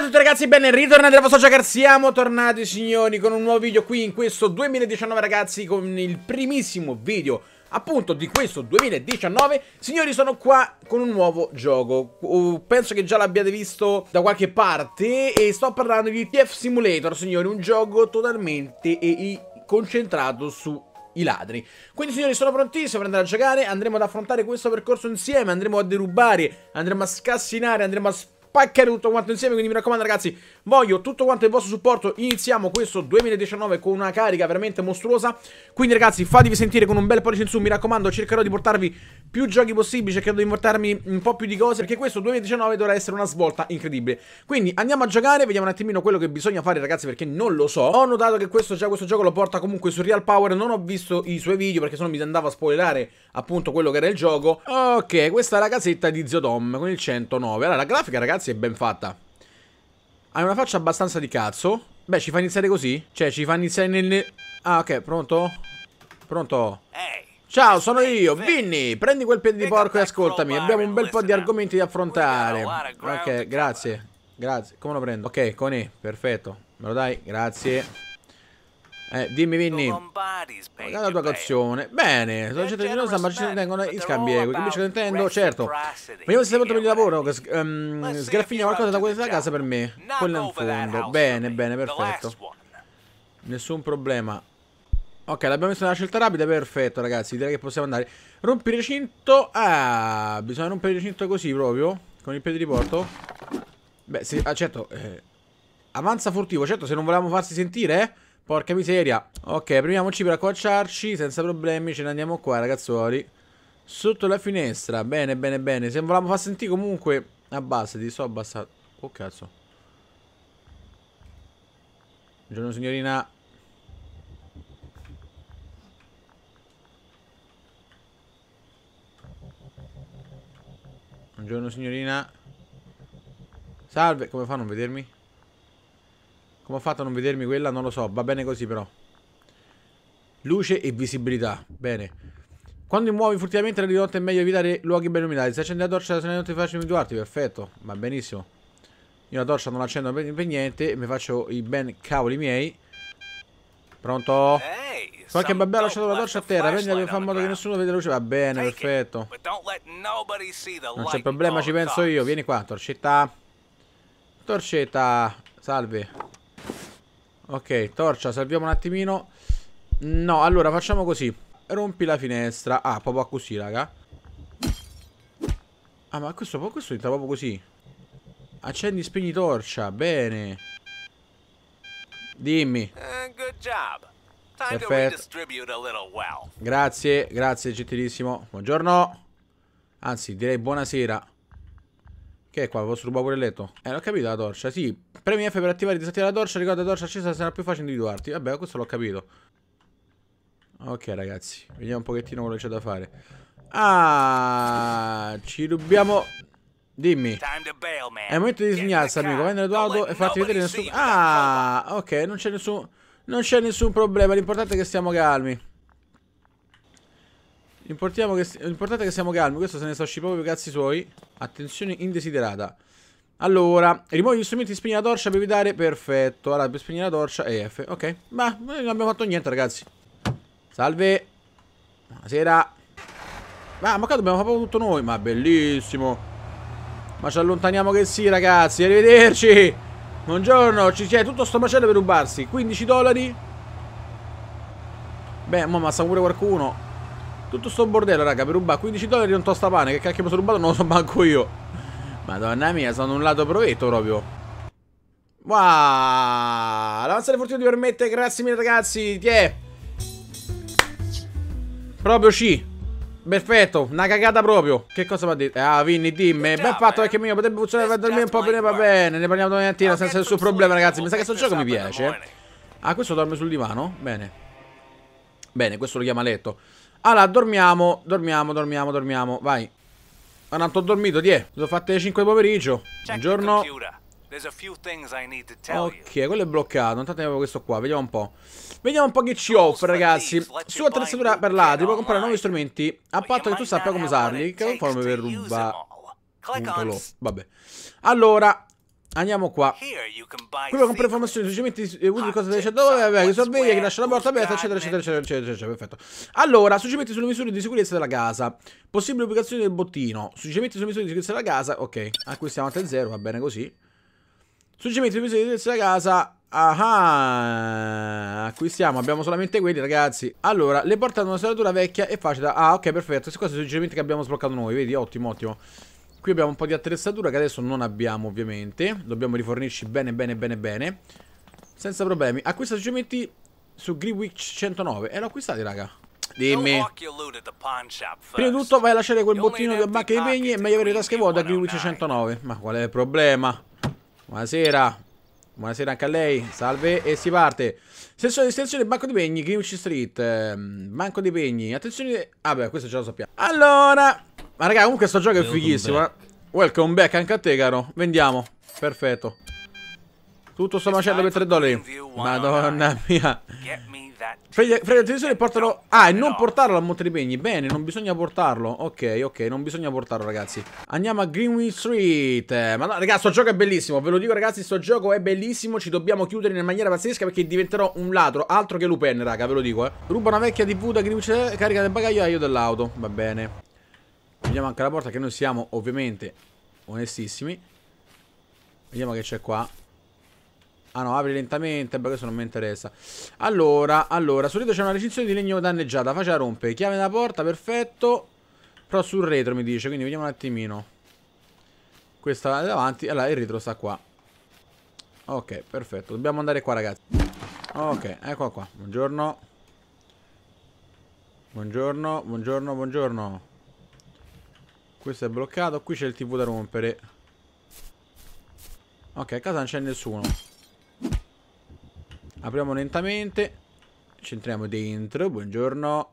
a tutti ragazzi, ben ritornati da vostra Giocar, siamo tornati signori con un nuovo video qui in questo 2019 ragazzi con il primissimo video appunto di questo 2019 Signori sono qua con un nuovo gioco uh, Penso che già l'abbiate visto da qualche parte e sto parlando di TF Simulator signori Un gioco totalmente concentrato su i ladri. Quindi signori sono prontissimo per andare a giocare, andremo ad affrontare questo percorso insieme, andremo a derubare, andremo a scassinare, andremo a paccare tutto quanto insieme, quindi mi raccomando ragazzi, voglio tutto quanto il vostro supporto, iniziamo questo 2019 con una carica veramente mostruosa, quindi ragazzi fatevi sentire con un bel pollice in su, mi raccomando, cercherò di portarvi più giochi possibili, cercherò di portarmi un po' più di cose, perché questo 2019 dovrà essere una svolta incredibile, quindi andiamo a giocare, vediamo un attimino quello che bisogna fare ragazzi, perché non lo so, ho notato che questo, già questo gioco lo porta comunque su Real Power, non ho visto i suoi video, perché sennò mi andava a spoilerare appunto quello che era il gioco, ok, questa è la casetta di Zio Tom con il 109, allora la grafica ragazzi ragazzi, è ben fatta. Hai una faccia abbastanza di cazzo. Beh, ci fa iniziare così? Cioè, ci fa iniziare nel... Ah, ok, pronto? Pronto? Ciao, sono io, eh. Vinny. Prendi quel piede di porco e ascoltami. Abbiamo un bel po' di argomenti da affrontare. Ok, grazie. Grazie. Come lo prendo? Ok, con E, perfetto. Me lo dai? Grazie. Eh, dimmi Vinny. Guarda la tua canzone. Bene, sono gente generosa, ma ci tengono i scambi equi. Capisci cosa intendo? Certo. Vediamo se ehm, sei pronto per il lavoro. Che, um, sgraffigna qualcosa da questa casa per me. Quella in fondo. Bene, bene, perfetto. Nessun problema. Ok, l'abbiamo messa nella scelta rapida, perfetto ragazzi, direi che possiamo andare. Rompi recinto, ah, bisogna rompere il recinto così proprio, con il piede di porto. Beh, sì, ah, certo, eh. avanza furtivo, certo, se non volevamo farsi sentire, eh. Porca miseria. Ok, premiamoci per accorciarci senza problemi. Ce ne andiamo qua, ragazzuoli. Sotto la finestra. Bene, bene, bene. Se volevamo far sentire comunque... Abbassati, sto abbassato. Oh, cazzo. Buongiorno, signorina. Buongiorno, signorina. Salve, come fa a non vedermi? Come ho fatto a non vedermi quella? Non lo so, va bene così però. Luce e visibilità, bene. Quando muovi furtivamente la notte è meglio evitare luoghi ben illuminati. Se accendi la torcia, se non ti faccio individuarti, perfetto, va benissimo. Io la torcia non la accendo per niente, mi faccio i ben cavoli miei. Pronto? Qualche babbè ha lasciato la torcia a terra, prendila per fare in modo che nessuno veda la luce. Va bene, perfetto. Non c'è problema, ci penso io. Vieni qua, torcetta. Torcetta, salve. Ok, torcia, salviamo un attimino. No, allora facciamo così. Rompi la finestra. Ah, proprio così, raga. Ah, ma questo, questo entra proprio così. Accendi, spegni torcia. Bene. Dimmi. Eh, Perfetto. Grazie, grazie, gentilissimo. Buongiorno. Anzi, direi buonasera. Che è qua? Posso rubare pure il letto? Eh, l'ho capito la torcia, sì. Premi F per attivare e disattivare la torcia. Ricorda la torcia accesa sarà più facile individuarti. Vabbè, questo l'ho capito. Ok, ragazzi. Vediamo un pochettino quello che c'è da fare. Ah, ci rubiamo... Dimmi. È il momento di disegnarsi, amico. Vai nella tua auto e farti vedere nessun... Ah, ok, non c'è nessun... Non c'è nessun problema. L'importante è che stiamo calmi. L'importante è che siamo calmi. Questo se ne sta uscì proprio per cazzi suoi. Attenzione indesiderata. Allora, rimuovi gli strumenti di spegnere la torcia per evitare. Perfetto. Allora, per spegnere la torcia EF. Ok. Ma noi eh, non abbiamo fatto niente, ragazzi. Salve. Buonasera. Ah, ma qua dobbiamo fare tutto noi. Ma bellissimo. Ma ci allontaniamo che sì, ragazzi. Arrivederci. Buongiorno. Ci c'è tutto sto macello per rubarsi. 15 dollari. Beh, ma sta pure qualcuno. Tutto sto bordello, raga, per rubare 15 dollari di un tostapane. Che cacchio mi sono rubato? Non lo so manco io. Madonna mia, sono un lato provetto proprio. Wow! L'avanzare fortuna ti permette, grazie mille ragazzi. Ti Proprio C. Perfetto, una cagata proprio. Che cosa mi ha detto? Ah, Vinny, dimmi. Bel fatto perché eh. mio potrebbe funzionare per dormire un po' bene, va esatto, bene. Ne parliamo domani mattina ah, senza nessun problema, ragazzi. Mi sa che questo gioco mi piace. Ah, questo dorme sul divano? Bene. Bene, questo lo chiama letto. Allora, dormiamo, dormiamo, dormiamo, dormiamo, vai. Ma tanto ho dormito, die. Sono fatte le 5 di pomeriggio. Buongiorno. Ok, quello è bloccato. Intanto avevo questo qua, vediamo un po'. Vediamo un po' che ci offre, ragazzi. Su attrezzatura per ladri puoi comprare nuovi strumenti a patto che tu sappia come usarli. Che conforme per ruba. Vabbè. Allora, Andiamo qua. Quello compra informazioni, suggerimenti, utili cose delle cellule, vabbè, sorveglia, che lascia la porta aperta, eccetera, eccetera, eccetera, eccetera, eccetera, perfetto. Allora, suggerimenti sulle misure di sicurezza della casa. Possibile applicazione del bottino. Suggerimenti sulle misure di sicurezza della casa, ok. Acquistiamo ah, altre 0, va bene così. Suggerimenti sulle misure di sicurezza della casa, Ah, acquistiamo, abbiamo solamente quelli ragazzi Allora, le porte hanno una serratura vecchia e facile Ah, ok, perfetto, questi sono i suggerimenti che abbiamo sbloccato noi, vedi, ottimo, ottimo Qui abbiamo un po' di attrezzatura che adesso non abbiamo ovviamente Dobbiamo rifornirci bene bene bene bene Senza problemi Acquista strumenti su Greenwich 109 E eh, l'ho acquistato raga Dimmi Prima di tutto vai a lasciare quel bottino di banca di pegni E meglio avere le tasche vuote a Greenwich 109 Ma qual è il problema? Buonasera Buonasera anche a lei, salve e si parte. Sessione di estensione Banco dei Pegni, Greenwich Street, ehm, Banco dei Pegni, attenzione... Ah beh, questo già lo sappiamo. Allora, ma raga, comunque sto gioco è fighissimo. Eh. Welcome back anche a te, caro. Vendiamo. Perfetto. Tutto sto macello per 3 dollari. Madonna mia. Freddy la televisione e portalo... Ah, e non portarlo a Monte dei Pegni. Bene, non bisogna portarlo. Ok, ok, non bisogna portarlo, ragazzi. Andiamo a Greenwich Street. Ma no, ragazzi, sto gioco è bellissimo. Ve lo dico, ragazzi, sto gioco è bellissimo. Ci dobbiamo chiudere in maniera pazzesca perché diventerò un ladro. Altro che Lupin, raga, ve lo dico, eh. Ruba una vecchia TV da Greenwich, eh, carica del bagagliaio dell'auto. Va bene. Vediamo anche la porta che noi siamo ovviamente onestissimi. Vediamo che c'è qua. Ah no, apri lentamente, beh questo non mi interessa. Allora, allora, sul retro c'è una recinzione di legno danneggiata, faccia rompere. Chiave della porta, perfetto. Però sul retro mi dice, quindi vediamo un attimino. Questa è davanti, allora il retro sta qua. Ok, perfetto, dobbiamo andare qua ragazzi. Ok, ecco qua, buongiorno. Buongiorno, buongiorno, buongiorno. Questo è bloccato. Qui c'è il tv da rompere. Ok, a casa non c'è nessuno. Apriamo lentamente. Ci entriamo dentro. Buongiorno.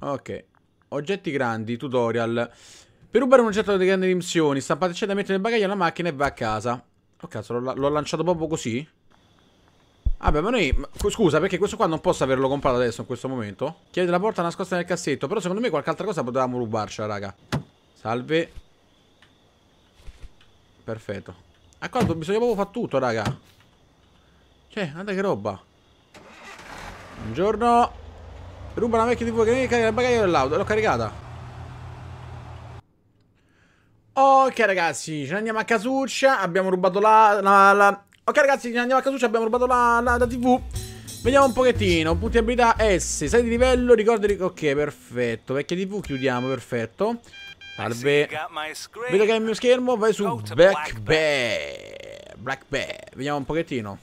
Ok. Oggetti grandi, tutorial. Per rubare un oggetto di grandi dimensioni, stampate c'è da mettere nel bagaglio alla macchina e va a casa. Oh cazzo, l'ho lanciato proprio così? Vabbè, ma noi... Scusa, perché questo qua non posso averlo comprato adesso, in questo momento? Chiede la porta nascosta nel cassetto. Però secondo me qualche altra cosa potevamo rubarcela, raga. Salve. Perfetto. A quanto bisogna proprio fare tutto, raga. Cioè, guarda che roba. Buongiorno. Ruba una vecchia TV che carica il bagaglio dell'auto. L'ho caricata. Ok ragazzi, ce ne andiamo a casuccia, abbiamo rubato la, la, la Ok ragazzi, andiamo a casuccia, abbiamo rubato la, la, la tv Vediamo un pochettino, punti abilità eh, S, sai di livello, ricordi... Ok, perfetto, vecchia tv, chiudiamo, perfetto Salve Vedo che è il mio schermo, vai su Black Bear Black Bear, vediamo un pochettino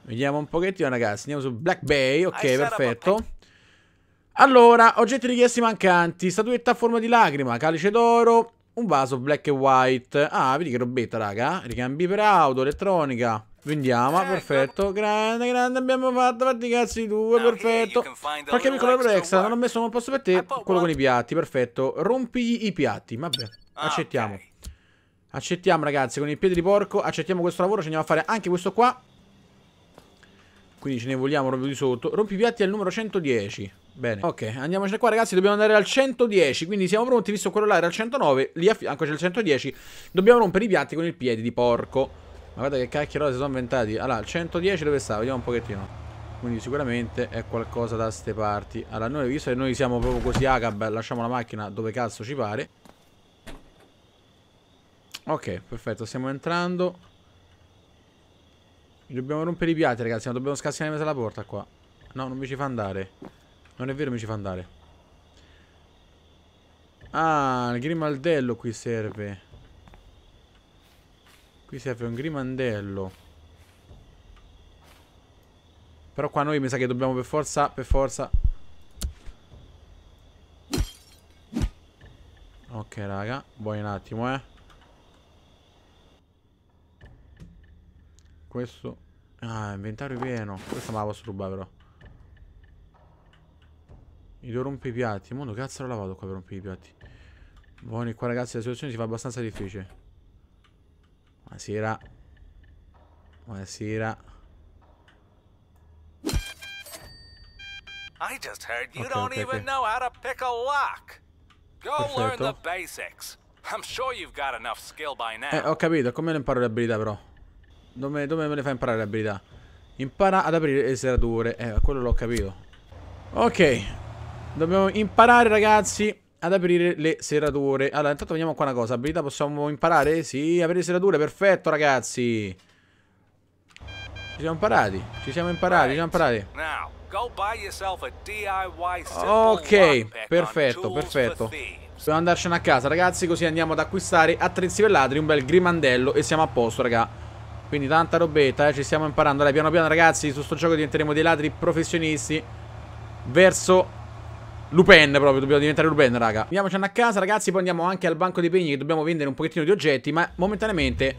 Vediamo un pochettino ragazzi, andiamo su Black Bay, ok, perfetto Allora, oggetti richiesti mancanti Statuetta a forma di lacrima, calice d'oro un vaso black and white. Ah, vedi che robetta, raga. Ricambi per auto, elettronica. Vendiamo, ecco. perfetto. Grande, grande, abbiamo fatto. Fatti i cazzi due, Now perfetto. Qualche piccolo per extra, non ho messo un posto per te. Quello what? con i piatti, perfetto. Rompi i piatti, vabbè. Ah, Accettiamo. Okay. Accettiamo, ragazzi, con i piedi di porco. Accettiamo questo lavoro, ci andiamo a fare anche questo qua. Quindi ce ne vogliamo proprio di sotto. Rompi i piatti al numero 110. Bene, ok, andiamoci qua ragazzi, dobbiamo andare al 110, quindi siamo pronti, visto quello là era al 109, lì a fianco ah, c'è il 110, dobbiamo rompere i piatti con il piede di porco. Ma guarda che cacchio si sono inventati. Allora, il 110 dove sta? Vediamo un pochettino. Quindi sicuramente è qualcosa da ste parti. Allora, noi, visto che noi siamo proprio così agab, lasciamo la macchina dove cazzo ci pare. Ok, perfetto, stiamo entrando. Dobbiamo rompere i piatti, ragazzi, ma dobbiamo scassinare in mezzo alla porta qua. No, non mi ci fa andare. Non è vero, mi ci fa andare. Ah, il grimaldello qui serve. Qui serve un grimandello. Però qua noi mi sa che dobbiamo per forza, per forza... Ok, raga. Vuoi un attimo, eh. Questo... Ah, inventario pieno. Questa me la posso rubare, però. Mi devo rompere i piatti. Mondo cazzo l'ho lavato qua per rompere i piatti. Buoni qua ragazzi la situazione si fa abbastanza difficile. Buonasera. Buonasera. I just heard you okay, don't okay, even okay. know how to pick a lock. Go Perfetto. learn the basics. I'm sure you've got enough skill by now. Eh, ho capito, come ne imparo le abilità però? Dove, dove me le fai imparare le abilità? Impara ad aprire le serrature, eh, quello l'ho capito. Ok, Dobbiamo imparare, ragazzi, ad aprire le serrature. Allora, intanto vediamo qua una cosa. Abilità possiamo imparare? Sì, aprire serrature, perfetto, ragazzi. Ci siamo imparati, ci siamo imparati, ci siamo imparati. Ok, perfetto, perfetto. Dobbiamo andarcene a casa, ragazzi, così andiamo ad acquistare attrezzi per ladri, un bel grimandello e siamo a posto, raga. Quindi tanta robetta, eh, ci stiamo imparando. Allora, piano piano, ragazzi, su sto gioco diventeremo dei ladri professionisti verso Lupin proprio, dobbiamo diventare Lupin, raga. Andiamoci a casa, ragazzi, poi andiamo anche al banco dei pegni che dobbiamo vendere un pochettino di oggetti, ma momentaneamente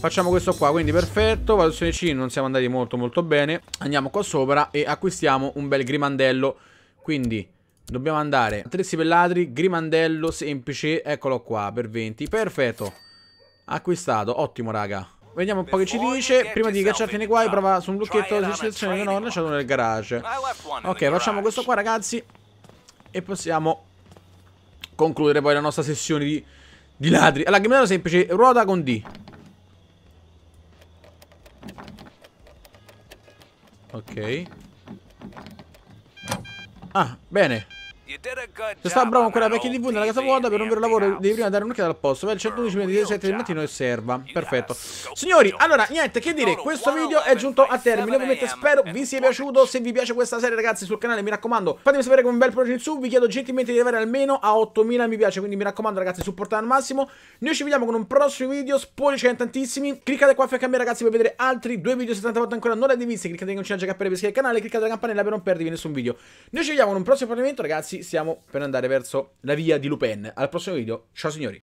facciamo questo qua, quindi perfetto, valutazione C, non siamo andati molto molto bene. Andiamo qua sopra e acquistiamo un bel grimandello, quindi... Dobbiamo andare Attrezzi per ladri Grimandello semplice Eccolo qua per 20 Perfetto Acquistato Ottimo raga Vediamo un po' che ci dice Prima di cacciarti nei guai Prova su un lucchetto di situazione che non ho lasciato nel garage Ok facciamo questo qua ragazzi e possiamo concludere poi la nostra sessione di, di ladri. Allora, chiamiamola semplice, ruota con D. Ok. Ah, bene. Se sta bravo ancora perché di punta la casa vuota per un vero lavoro devi prima dare un'occhiata al posto. Vai al 112 minuti 7 del mattino e serva. Perfetto. Signori, allora niente che dire, questo video è giunto a termine. Ovviamente spero vi sia piaciuto. Se vi piace questa serie ragazzi sul canale mi raccomando fatemi sapere con un bel progetto in su. Vi chiedo gentilmente di arrivare almeno a 8000 mi piace. Quindi mi raccomando ragazzi supportate al massimo. Noi ci vediamo con un prossimo video. Spoiler ce tantissimi. Cliccate qua a fianco a me ragazzi per vedere altri due video 70 volte ancora non l'avete visti. Cliccate in conciliaggio per iscrivervi al canale. Cliccate la campanella per non perdervi nessun video. Noi ci vediamo con un prossimo appuntamento ragazzi siamo per andare verso la via di Lupin. Al prossimo video, ciao signori!